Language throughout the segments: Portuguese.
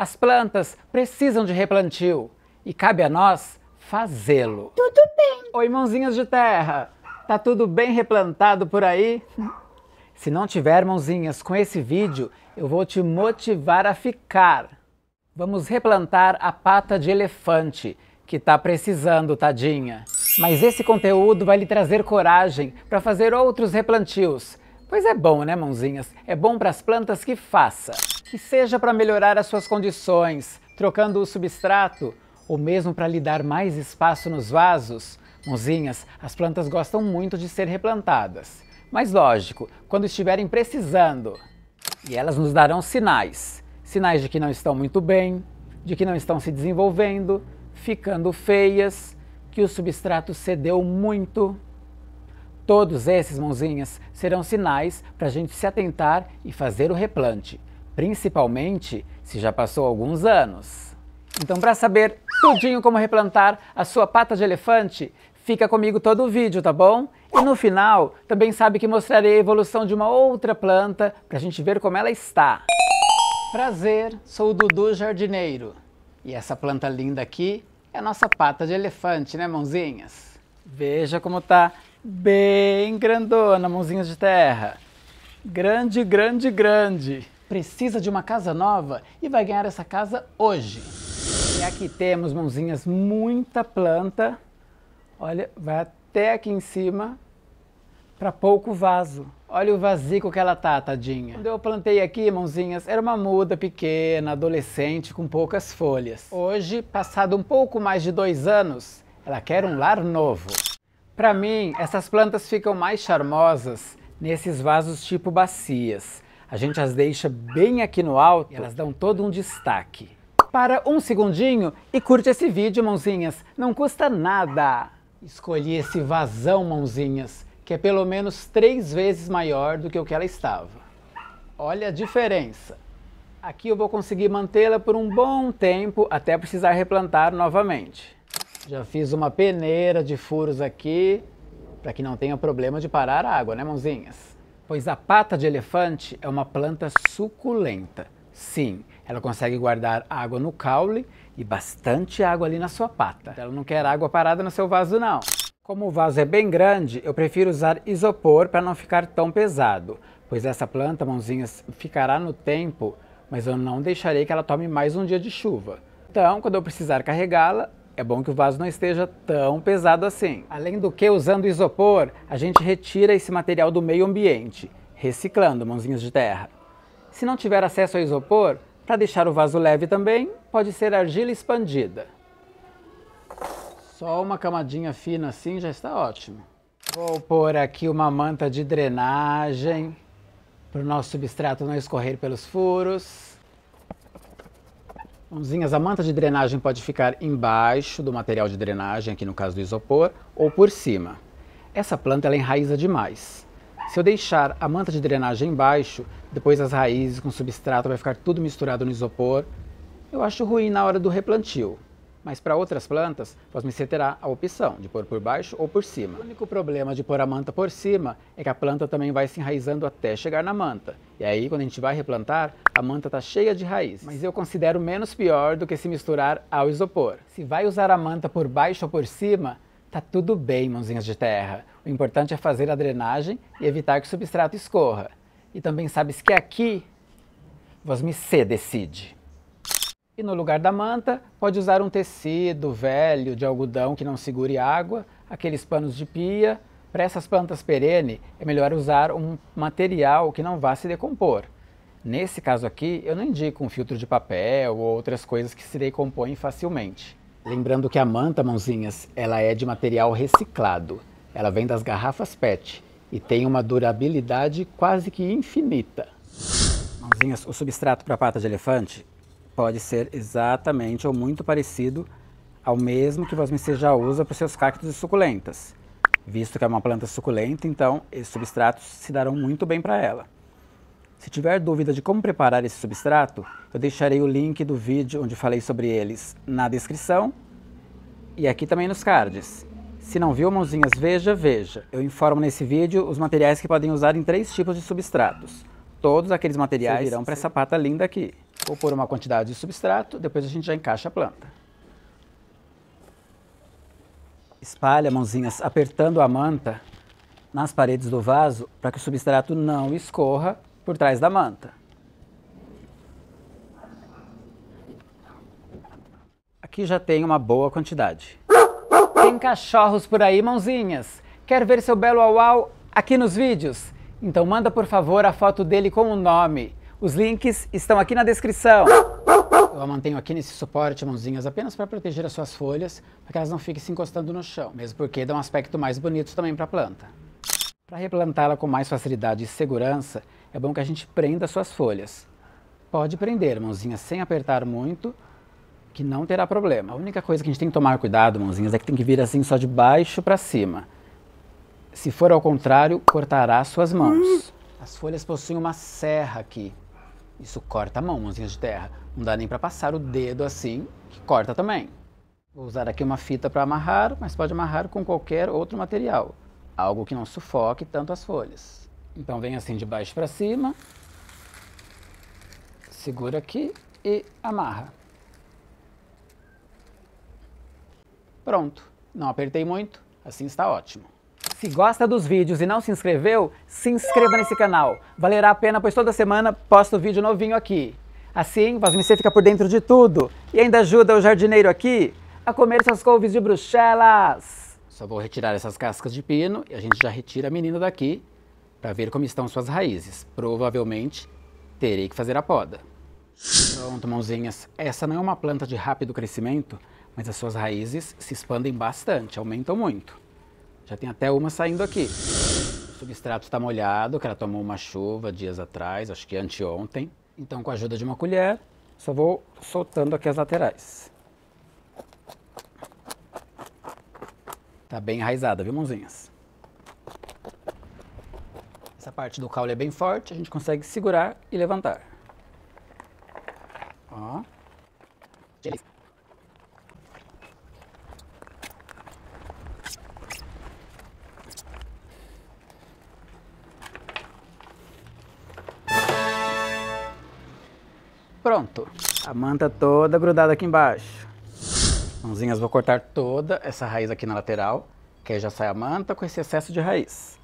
As plantas precisam de replantio e cabe a nós fazê-lo. Tudo bem. Oi, mãozinhas de terra. Tá tudo bem replantado por aí? Se não tiver mãozinhas com esse vídeo, eu vou te motivar a ficar. Vamos replantar a pata de elefante, que tá precisando, tadinha. Mas esse conteúdo vai lhe trazer coragem para fazer outros replantios. Pois é bom, né, mãozinhas? É bom para as plantas que faça que seja para melhorar as suas condições, trocando o substrato, ou mesmo para lhe dar mais espaço nos vasos. mãozinhas, as plantas gostam muito de ser replantadas. Mas lógico, quando estiverem precisando. E elas nos darão sinais. Sinais de que não estão muito bem, de que não estão se desenvolvendo, ficando feias, que o substrato cedeu muito. Todos esses, mãozinhas, serão sinais para a gente se atentar e fazer o replante principalmente se já passou alguns anos. Então, para saber tudinho como replantar a sua pata de elefante, fica comigo todo o vídeo, tá bom? E no final, também sabe que mostrarei a evolução de uma outra planta para a gente ver como ela está. Prazer, sou o Dudu Jardineiro. E essa planta linda aqui é a nossa pata de elefante, né, mãozinhas? Veja como tá bem grandona, mãozinhas de terra. Grande, grande, grande precisa de uma casa nova e vai ganhar essa casa hoje. E aqui temos, mãozinhas, muita planta. Olha, vai até aqui em cima para pouco vaso. Olha o vazio que ela tá, tadinha. Quando eu plantei aqui, mãozinhas, era uma muda pequena, adolescente, com poucas folhas. Hoje, passado um pouco mais de dois anos, ela quer um lar novo. Para mim, essas plantas ficam mais charmosas nesses vasos tipo bacias. A gente as deixa bem aqui no alto, e elas dão todo um destaque. Para um segundinho e curte esse vídeo, mãozinhas, não custa nada. Escolhi esse vazão, mãozinhas, que é pelo menos três vezes maior do que o que ela estava. Olha a diferença. Aqui eu vou conseguir mantê-la por um bom tempo até precisar replantar novamente. Já fiz uma peneira de furos aqui para que não tenha problema de parar a água, né, mãozinhas? Pois a pata de elefante é uma planta suculenta. Sim, ela consegue guardar água no caule e bastante água ali na sua pata. Ela não quer água parada no seu vaso, não. Como o vaso é bem grande, eu prefiro usar isopor para não ficar tão pesado, pois essa planta, mãozinhas, ficará no tempo, mas eu não deixarei que ela tome mais um dia de chuva. Então, quando eu precisar carregá-la, é bom que o vaso não esteja tão pesado assim. Além do que, usando isopor, a gente retira esse material do meio ambiente, reciclando mãozinhas de terra. Se não tiver acesso a isopor, para deixar o vaso leve também, pode ser argila expandida. Só uma camadinha fina assim já está ótimo. Vou pôr aqui uma manta de drenagem para o nosso substrato não escorrer pelos furos. Mãozinhas, a manta de drenagem pode ficar embaixo do material de drenagem, aqui no caso do isopor, ou por cima. Essa planta ela enraiza demais. Se eu deixar a manta de drenagem embaixo, depois as raízes com substrato vai ficar tudo misturado no isopor. Eu acho ruim na hora do replantio. Mas para outras plantas, você terá a opção de pôr por baixo ou por cima. O único problema de pôr a manta por cima é que a planta também vai se enraizando até chegar na manta. E aí, quando a gente vai replantar, a manta está cheia de raiz. Mas eu considero menos pior do que se misturar ao isopor. Se vai usar a manta por baixo ou por cima, tá tudo bem, mãozinhas de terra. O importante é fazer a drenagem e evitar que o substrato escorra. E também sabes que aqui, você decide. E no lugar da manta, pode usar um tecido velho de algodão que não segure água, aqueles panos de pia. Para essas plantas perene, é melhor usar um material que não vá se decompor. Nesse caso aqui, eu não indico um filtro de papel ou outras coisas que se decompõem facilmente. Lembrando que a manta, mãozinhas, ela é de material reciclado. Ela vem das garrafas PET e tem uma durabilidade quase que infinita. Mãozinhas, o substrato para pata de elefante pode ser exatamente ou muito parecido ao mesmo que Vosmecê já usa para seus cactos e suculentas. Visto que é uma planta suculenta, então esses substratos se darão muito bem para ela. Se tiver dúvida de como preparar esse substrato, eu deixarei o link do vídeo onde falei sobre eles na descrição e aqui também nos cards. Se não viu, mãozinhas, veja, veja. Eu informo nesse vídeo os materiais que podem usar em três tipos de substratos. Todos aqueles materiais irão para essa pata linda aqui. Vou pôr uma quantidade de substrato, depois a gente já encaixa a planta. Espalha, mãozinhas, apertando a manta nas paredes do vaso para que o substrato não escorra por trás da manta. Aqui já tem uma boa quantidade. Tem cachorros por aí, mãozinhas? Quer ver seu belo auau aqui nos vídeos? Então manda por favor a foto dele com o nome os links estão aqui na descrição. Eu a mantenho aqui nesse suporte, mãozinhas, apenas para proteger as suas folhas, para que elas não fiquem se encostando no chão, mesmo porque dá um aspecto mais bonito também para a planta. Para replantá-la com mais facilidade e segurança, é bom que a gente prenda suas folhas. Pode prender, mãozinhas, sem apertar muito, que não terá problema. A única coisa que a gente tem que tomar cuidado, mãozinhas, é que tem que vir assim só de baixo para cima. Se for ao contrário, cortará suas mãos. As folhas possuem uma serra aqui, isso corta a mão, mãozinhas de terra. Não dá nem para passar o dedo assim, que corta também. Vou usar aqui uma fita para amarrar, mas pode amarrar com qualquer outro material. Algo que não sufoque tanto as folhas. Então vem assim de baixo para cima. Segura aqui e amarra. Pronto. Não apertei muito, assim está ótimo. Se gosta dos vídeos e não se inscreveu, se inscreva nesse canal. Valerá a pena, pois toda semana posto vídeo novinho aqui. Assim, você fica por dentro de tudo e ainda ajuda o jardineiro aqui a comer essas couves de bruxelas. Só vou retirar essas cascas de pino e a gente já retira a menina daqui para ver como estão suas raízes. Provavelmente terei que fazer a poda. Pronto, mãozinhas. Essa não é uma planta de rápido crescimento, mas as suas raízes se expandem bastante, aumentam muito. Já tem até uma saindo aqui. O substrato está molhado, que ela tomou uma chuva dias atrás, acho que anteontem. Então, com a ajuda de uma colher, só vou soltando aqui as laterais. Tá bem enraizada, viu, mãozinhas? Essa parte do caule é bem forte, a gente consegue segurar e levantar. Ó. Delícia. Pronto. A manta toda grudada aqui embaixo. Mãozinhas, vou cortar toda essa raiz aqui na lateral, que aí já sai a manta com esse excesso de raiz.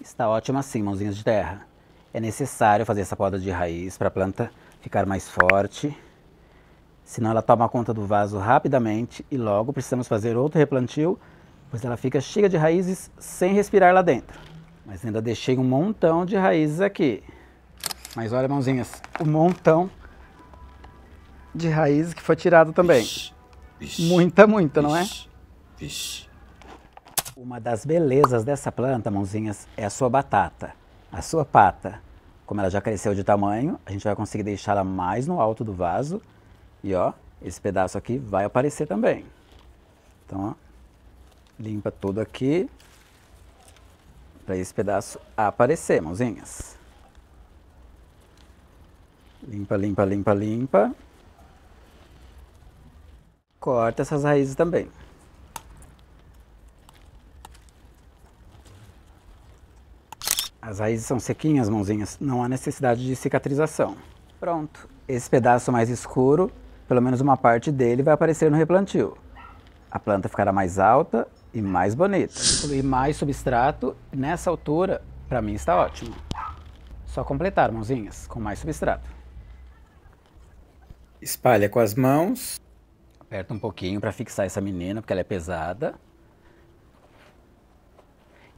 Está ótimo assim, mãozinhas de terra. É necessário fazer essa poda de raiz para a planta ficar mais forte, senão ela toma conta do vaso rapidamente e logo precisamos fazer outro replantio, pois ela fica cheia de raízes sem respirar lá dentro. Mas ainda deixei um montão de raízes aqui. Mas olha, mãozinhas, um montão de raízes que foi tirado também. Vixe, vixe, muita, muita, vixe, não é? Vixe. Uma das belezas dessa planta, mãozinhas, é a sua batata, a sua pata. Como ela já cresceu de tamanho, a gente vai conseguir deixá-la mais no alto do vaso. E ó, esse pedaço aqui vai aparecer também. Então, ó, limpa tudo aqui. Para esse pedaço aparecer, mãozinhas. Limpa, limpa, limpa, limpa. Corta essas raízes também. As raízes são sequinhas, mãozinhas, não há necessidade de cicatrização. Pronto, esse pedaço mais escuro, pelo menos uma parte dele, vai aparecer no replantio. A planta ficará mais alta e mais bonita. E mais substrato. Nessa altura, para mim está ótimo. Só completar, mãozinhas, com mais substrato. Espalha com as mãos. Aperta um pouquinho para fixar essa menina, porque ela é pesada.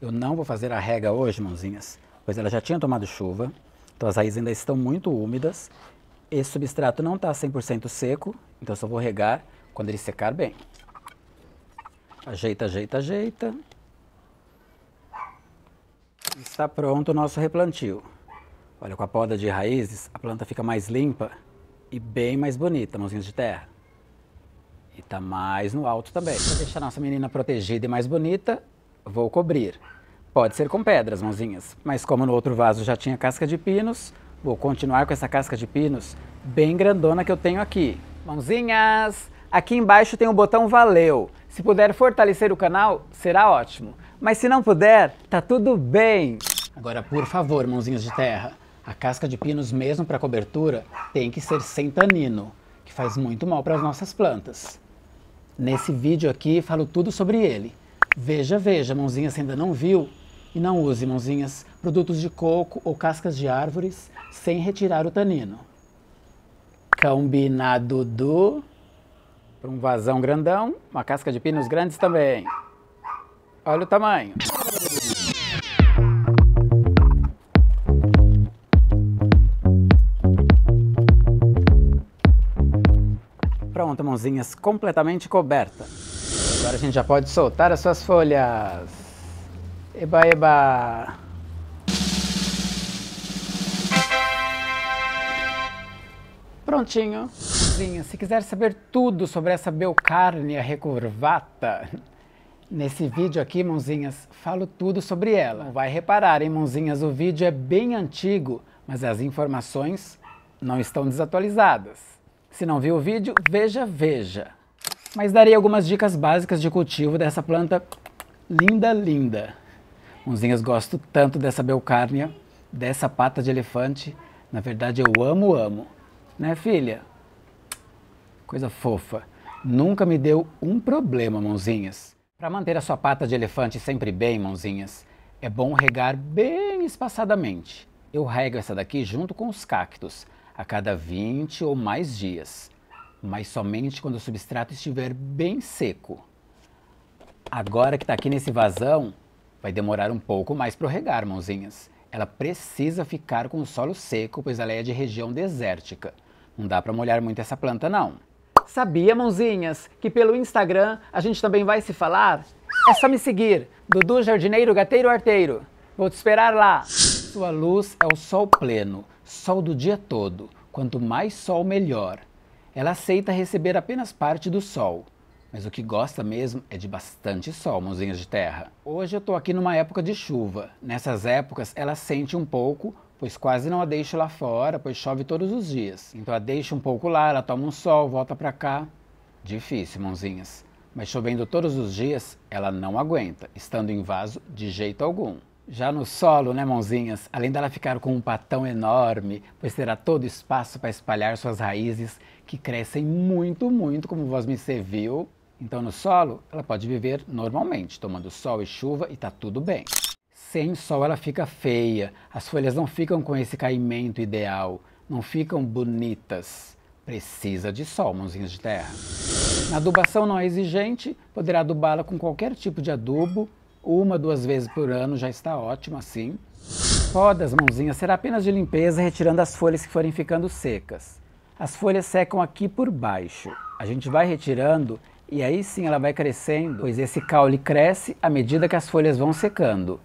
Eu não vou fazer a rega hoje, mãozinhas, pois ela já tinha tomado chuva, então as raízes ainda estão muito úmidas. Esse substrato não está 100% seco, então eu só vou regar quando ele secar bem. Ajeita, ajeita, ajeita. Está pronto o nosso replantio. Olha, com a poda de raízes, a planta fica mais limpa e bem mais bonita, mãozinhas de terra. E tá mais no alto também. Para deixar nossa menina protegida e mais bonita, vou cobrir. Pode ser com pedras, mãozinhas, mas como no outro vaso já tinha casca de pinos, vou continuar com essa casca de pinos bem grandona que eu tenho aqui. Mãozinhas, aqui embaixo tem o um botão valeu. Se puder fortalecer o canal, será ótimo. Mas se não puder, tá tudo bem. Agora, por favor, mãozinhas de terra, a casca de pinos mesmo para cobertura tem que ser sem tanino, que faz muito mal para as nossas plantas. Nesse vídeo aqui falo tudo sobre ele. Veja, veja, mãozinha, se ainda não viu, e não use, mãozinhas, produtos de coco ou cascas de árvores sem retirar o tanino. Combinado do... Para um vazão grandão, uma casca de pinos grandes também. Olha o tamanho. Pronto, mãozinhas completamente coberta. Agora a gente já pode soltar as suas folhas. Eba, eba! Prontinho sozinha. Se quiser saber tudo sobre essa belcárnia recurvata, nesse vídeo aqui, mãozinhas, falo tudo sobre ela. vai reparar, hein, mãozinhas? O vídeo é bem antigo, mas as informações não estão desatualizadas. Se não viu o vídeo, veja, veja. Mas darei algumas dicas básicas de cultivo dessa planta linda, linda. Mãozinhas, gosto tanto dessa belcárnia, dessa pata de elefante. Na verdade, eu amo, amo. Né, filha? Coisa fofa. Nunca me deu um problema, mãozinhas. Para manter a sua pata de elefante sempre bem, mãozinhas, é bom regar bem espaçadamente. Eu rego essa daqui junto com os cactos, a cada 20 ou mais dias, mas somente quando o substrato estiver bem seco. Agora que está aqui nesse vazão, vai demorar um pouco mais para regar, mãozinhas. Ela precisa ficar com o solo seco, pois ela é de região desértica. Não dá para molhar muito essa planta, não. Sabia, mãozinhas, que pelo Instagram a gente também vai se falar? É só me seguir, Dudu Jardineiro Gateiro Arteiro. Vou te esperar lá. Sua luz é o sol pleno, sol do dia todo. Quanto mais sol, melhor. Ela aceita receber apenas parte do sol. Mas o que gosta mesmo é de bastante sol, mãozinhas de terra. Hoje eu tô aqui numa época de chuva. Nessas épocas ela sente um pouco, pois quase não a deixo lá fora, pois chove todos os dias. Então a deixo um pouco lá, ela toma um sol, volta para cá. Difícil, mãozinhas. Mas chovendo todos os dias, ela não aguenta, estando em vaso de jeito algum. Já no solo, né, mãozinhas? Além dela ficar com um patão enorme, pois terá todo espaço para espalhar suas raízes, que crescem muito, muito, como vós me serviu. Então, no solo, ela pode viver normalmente, tomando sol e chuva e tá tudo bem. Sem sol ela fica feia, as folhas não ficam com esse caimento ideal, não ficam bonitas. Precisa de sol, mãozinhas de terra. Na adubação não é exigente, poderá adubá-la com qualquer tipo de adubo, uma, duas vezes por ano já está ótimo assim. Todas as mãozinhas será apenas de limpeza, retirando as folhas que forem ficando secas. As folhas secam aqui por baixo. A gente vai retirando e aí sim ela vai crescendo, pois esse caule cresce à medida que as folhas vão secando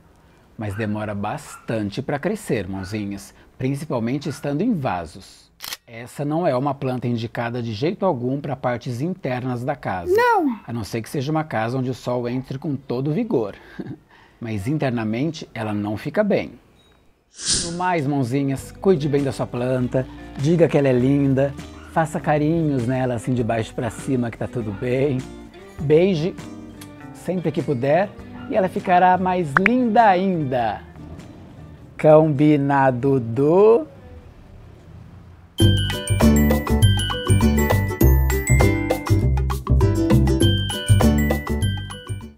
mas demora bastante para crescer, mãozinhas, principalmente estando em vasos. Essa não é uma planta indicada de jeito algum para partes internas da casa. Não! A não ser que seja uma casa onde o sol entre com todo vigor. mas internamente ela não fica bem. No mais, mãozinhas, cuide bem da sua planta, diga que ela é linda, faça carinhos nela assim de baixo para cima que tá tudo bem. Beije sempre que puder e ela ficará mais linda ainda. Combinado do.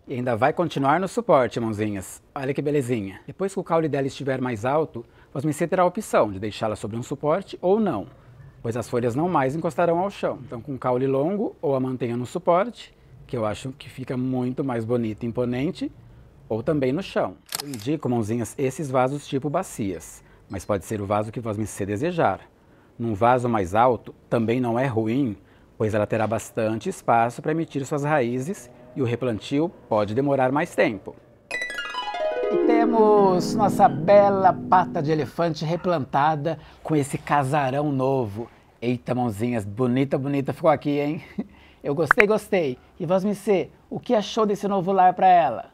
E ainda vai continuar no suporte, mãozinhas. Olha que belezinha. Depois que o caule dela estiver mais alto, você terá a opção de deixá-la sobre um suporte ou não, pois as folhas não mais encostarão ao chão. Então, com o caule longo, ou a mantenha no suporte, que eu acho que fica muito mais bonito e imponente, ou também no chão. Eu indico, mãozinhas, esses vasos tipo bacias, mas pode ser o vaso que você desejar. Num vaso mais alto também não é ruim, pois ela terá bastante espaço para emitir suas raízes e o replantio pode demorar mais tempo. E temos nossa bela pata de elefante replantada com esse casarão novo. Eita, mãozinhas, bonita, bonita ficou aqui, hein? Eu gostei, gostei. E Vasmicê, o que achou desse novo lar para ela?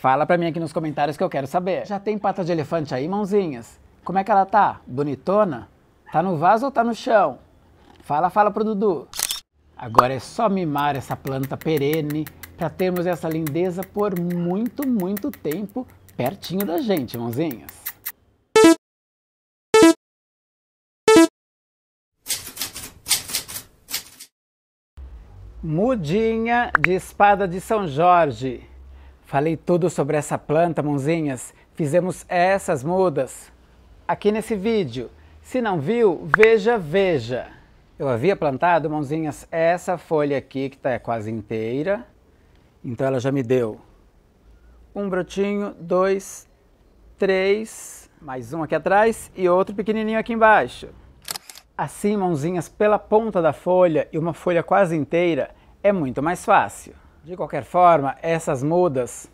Fala para mim aqui nos comentários que eu quero saber. Já tem pata de elefante aí, mãozinhas? Como é que ela tá? Bonitona? Tá no vaso ou tá no chão? Fala, fala pro Dudu. Agora é só mimar essa planta perene para termos essa lindeza por muito, muito tempo pertinho da gente, mãozinhas. Mudinha de espada de São Jorge. Falei tudo sobre essa planta, mãozinhas. Fizemos essas mudas aqui nesse vídeo. Se não viu, veja, veja. Eu havia plantado, mãozinhas, essa folha aqui que está quase inteira. Então ela já me deu um brotinho, dois, três, mais um aqui atrás e outro pequenininho aqui embaixo assim mãozinhas pela ponta da folha e uma folha quase inteira, é muito mais fácil. De qualquer forma, essas mudas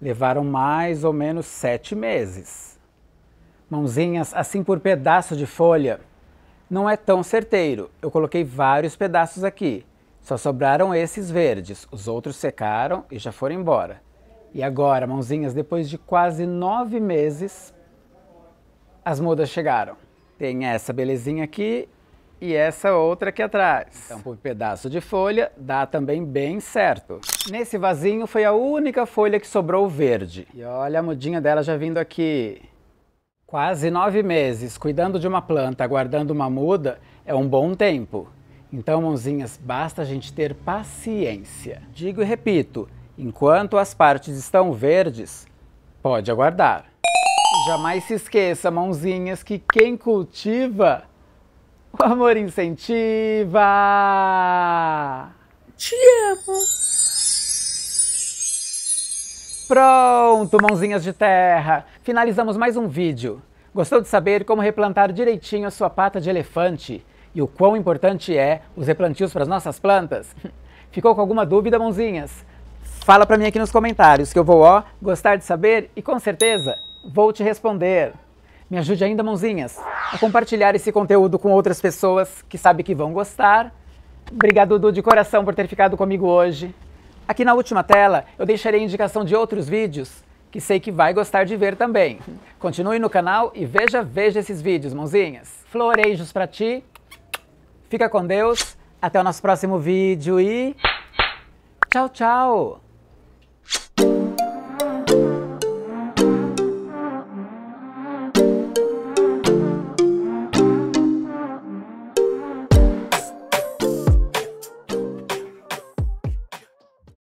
levaram mais ou menos sete meses. Mãozinhas assim por pedaço de folha não é tão certeiro. Eu coloquei vários pedaços aqui. Só sobraram esses verdes, os outros secaram e já foram embora. E agora, mãozinhas, depois de quase nove meses, as mudas chegaram. Tem essa belezinha aqui e essa outra aqui atrás. Então, por pedaço de folha, dá também bem certo. Nesse vasinho foi a única folha que sobrou verde. E olha a mudinha dela já vindo aqui. Quase nove meses cuidando de uma planta, aguardando uma muda, é um bom tempo. Então, mãozinhas, basta a gente ter paciência. Digo e repito, enquanto as partes estão verdes, pode aguardar. Jamais se esqueça, mãozinhas, que quem cultiva, o amor incentiva. Te amo. Pronto, mãozinhas de terra. Finalizamos mais um vídeo. Gostou de saber como replantar direitinho a sua pata de elefante e o quão importante é os replantios para as nossas plantas? Ficou com alguma dúvida, mãozinhas? Fala para mim aqui nos comentários que eu vou ó, gostar de saber e com certeza Vou te responder. Me ajude ainda, mãozinhas, a compartilhar esse conteúdo com outras pessoas que sabe que vão gostar. Obrigado, Dudu, de coração por ter ficado comigo hoje. Aqui na última tela eu deixarei a indicação de outros vídeos que sei que vai gostar de ver também. Continue no canal e veja, veja esses vídeos, mãozinhas. Florejos para ti. Fica com Deus. Até o nosso próximo vídeo e tchau, tchau.